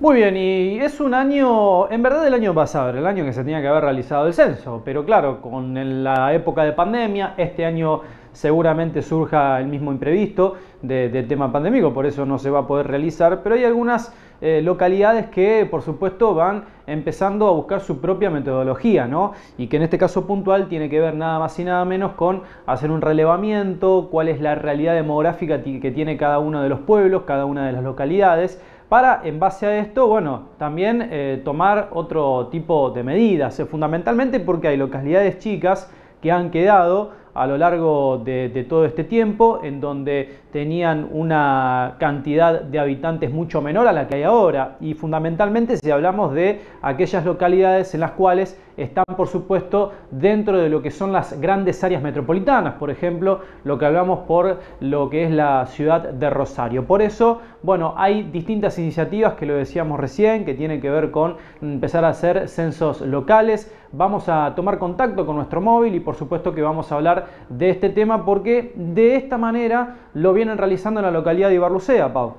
Muy bien, y es un año, en verdad el año pasado, el año que se tenía que haber realizado el censo, pero claro, con la época de pandemia, este año seguramente surja el mismo imprevisto del tema pandémico, por eso no se va a poder realizar, pero hay algunas eh, localidades que por supuesto van empezando a buscar su propia metodología, ¿no? Y que en este caso puntual tiene que ver nada más y nada menos con hacer un relevamiento, cuál es la realidad demográfica que tiene cada uno de los pueblos, cada una de las localidades, para en base a esto, bueno, también eh, tomar otro tipo de medidas, fundamentalmente porque hay localidades chicas que han quedado a lo largo de, todo este tiempo, en donde tenían una cantidad de habitantes mucho menor a la que hay ahora, y fundamentalmente si hablamos de aquellas localidades en las cuales están, por supuesto, dentro de lo que son las grandes áreas metropolitanas, por ejemplo, lo que hablamos por lo que es la ciudad de Rosario. Por eso, bueno, hay distintas iniciativas que lo decíamos recién, que tienen que ver con empezar a hacer censos locales, vamos a tomar contacto con nuestro móvil y por supuesto que vamos a hablar de este tema porque de esta manera lo vienen realizando en la localidad de Ibarlucea, Pau.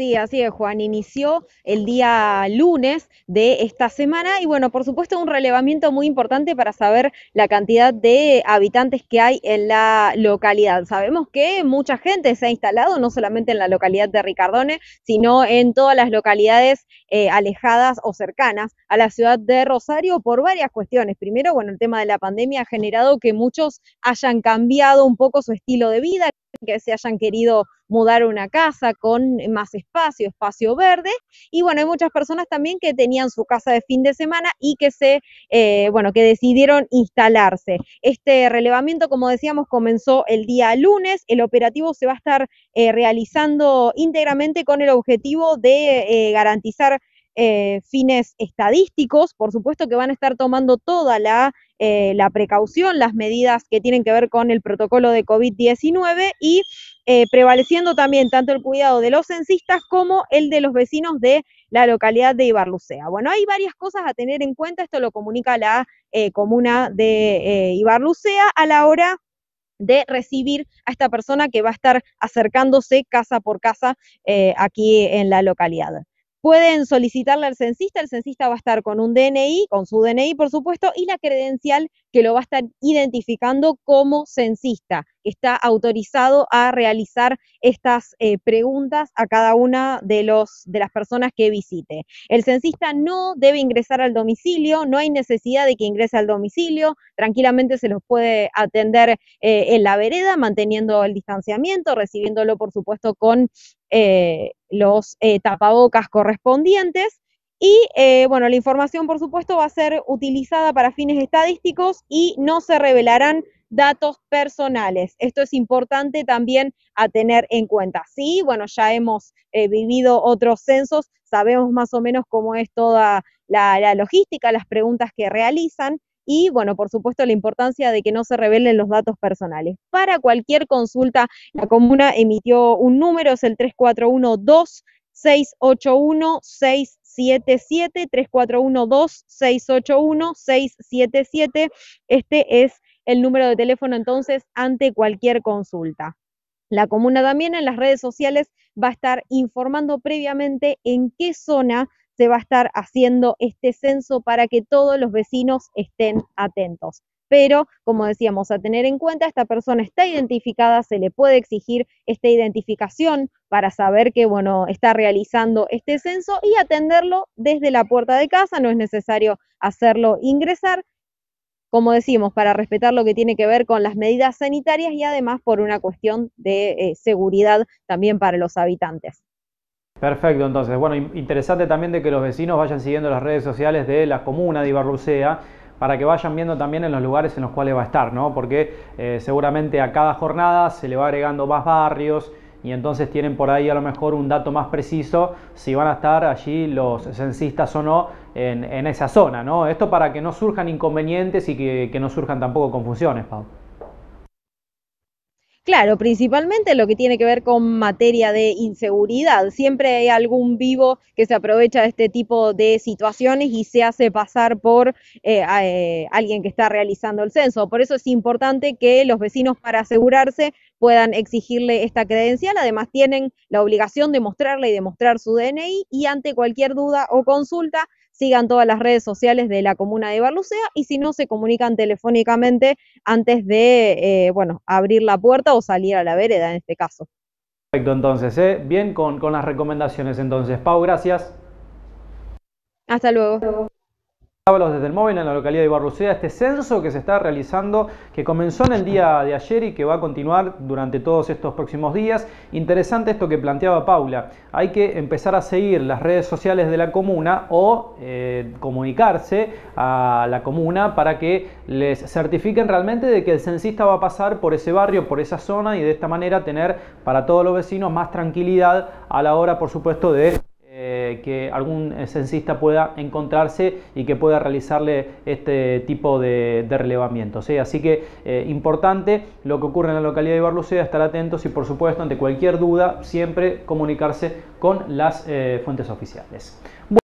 Sí, así es, Juan. Inició el día lunes de esta semana y bueno, por supuesto un relevamiento muy importante para saber la cantidad de habitantes que hay en la localidad. Sabemos que mucha gente se ha instalado, no solamente en la localidad de Ricardone, sino en todas las localidades eh, alejadas o cercanas a la ciudad de Rosario por varias cuestiones. Primero, bueno, el tema de la pandemia ha generado que muchos hayan cambiado un poco su estilo de vida que se hayan querido mudar una casa con más espacio, espacio verde. Y bueno, hay muchas personas también que tenían su casa de fin de semana y que se, eh, bueno, que decidieron instalarse. Este relevamiento, como decíamos, comenzó el día lunes. El operativo se va a estar eh, realizando íntegramente con el objetivo de eh, garantizar eh, fines estadísticos, por supuesto que van a estar tomando toda la, eh, precaución, las medidas que tienen que ver con el protocolo de COVID-19 y eh, prevaleciendo también tanto el cuidado de los censistas como el de los vecinos de la localidad de Ibarlucea. Bueno, hay varias cosas a tener en cuenta, esto lo comunica la eh, comuna de Ibarlucea a la hora de recibir a esta persona que va a estar acercándose casa por casa aquí en la localidad. Pueden solicitarle al censista, el censista va a estar con un DNI, con su DNI por supuesto, y la credencial que lo va a estar identificando como censista, que está autorizado a realizar estas eh, preguntas a cada una de, los, de las personas que visite. El censista no debe ingresar al domicilio, no hay necesidad de que ingrese al domicilio, tranquilamente se los puede atender eh, en la vereda, manteniendo el distanciamiento, recibiéndolo por supuesto con eh, los tapabocas correspondientes y eh, bueno, la información, por supuesto, va a ser utilizada para fines estadísticos y no se revelarán datos personales. Esto es importante también a tener en cuenta. Sí, bueno, ya hemos eh, vivido otros censos, sabemos más o menos cómo es toda la, logística, las preguntas que realizan, y bueno, por supuesto la importancia de que no se revelen los datos personales. Para cualquier consulta, la comuna emitió un número, es el 341 2681 6 77 341 2681 677 Este es el número de teléfono entonces ante cualquier consulta. La comuna también en las redes sociales va a estar informando previamente en qué zona se va a estar haciendo este censo para que todos los vecinos estén atentos pero como decíamos, a tener en cuenta, esta persona está identificada, se le puede exigir esta identificación para saber que, bueno, está realizando este censo y atenderlo desde la puerta de casa, no es necesario hacerlo ingresar, como decimos, para respetar lo que tiene que ver con las medidas sanitarias y además por una cuestión de eh, seguridad también para los habitantes. Perfecto, entonces, bueno, interesante también de que los vecinos vayan siguiendo las redes sociales de la comuna de Ibarrucea para que vayan viendo también en los lugares en los cuales va a estar, ¿no? Porque eh, seguramente a cada jornada se le va agregando más barrios y entonces tienen por ahí a lo mejor un dato más preciso si van a estar allí los censistas o no en, esa zona, ¿no? Esto para que no surjan inconvenientes y que, que no surjan tampoco confusiones, Pau. Claro, principalmente lo que tiene que ver con materia de inseguridad. Siempre hay algún vivo que se aprovecha de este tipo de situaciones y se hace pasar por eh, eh, alguien que está realizando el censo. Por eso es importante que los vecinos para asegurarse puedan exigirle esta credencial. Además, tienen la obligación de mostrarla y demostrar mostrar su DNI y ante cualquier duda o consulta, sigan todas las redes sociales de la comuna de Barlucea y si no, se comunican telefónicamente antes de, eh, bueno, abrir la puerta o salir a la vereda en este caso. Perfecto, entonces, ¿eh? bien con, con las recomendaciones entonces. Pau, gracias. Hasta luego desde el móvil en la localidad de Ibarrucea, este censo que se está realizando, que comenzó en el día de ayer y que va a continuar durante todos estos próximos días. Interesante esto que planteaba Paula, hay que empezar a seguir las redes sociales de la comuna o eh, comunicarse a la comuna para que les certifiquen realmente de que el censista va a pasar por ese barrio, por esa zona y de esta manera tener para todos los vecinos más tranquilidad a la hora, por supuesto, de que algún censista pueda encontrarse y que pueda realizarle este tipo de, de relevamientos. Así que eh, importante lo que ocurre en la localidad de Barlucea, estar atentos y por supuesto ante cualquier duda siempre comunicarse con las eh, fuentes oficiales.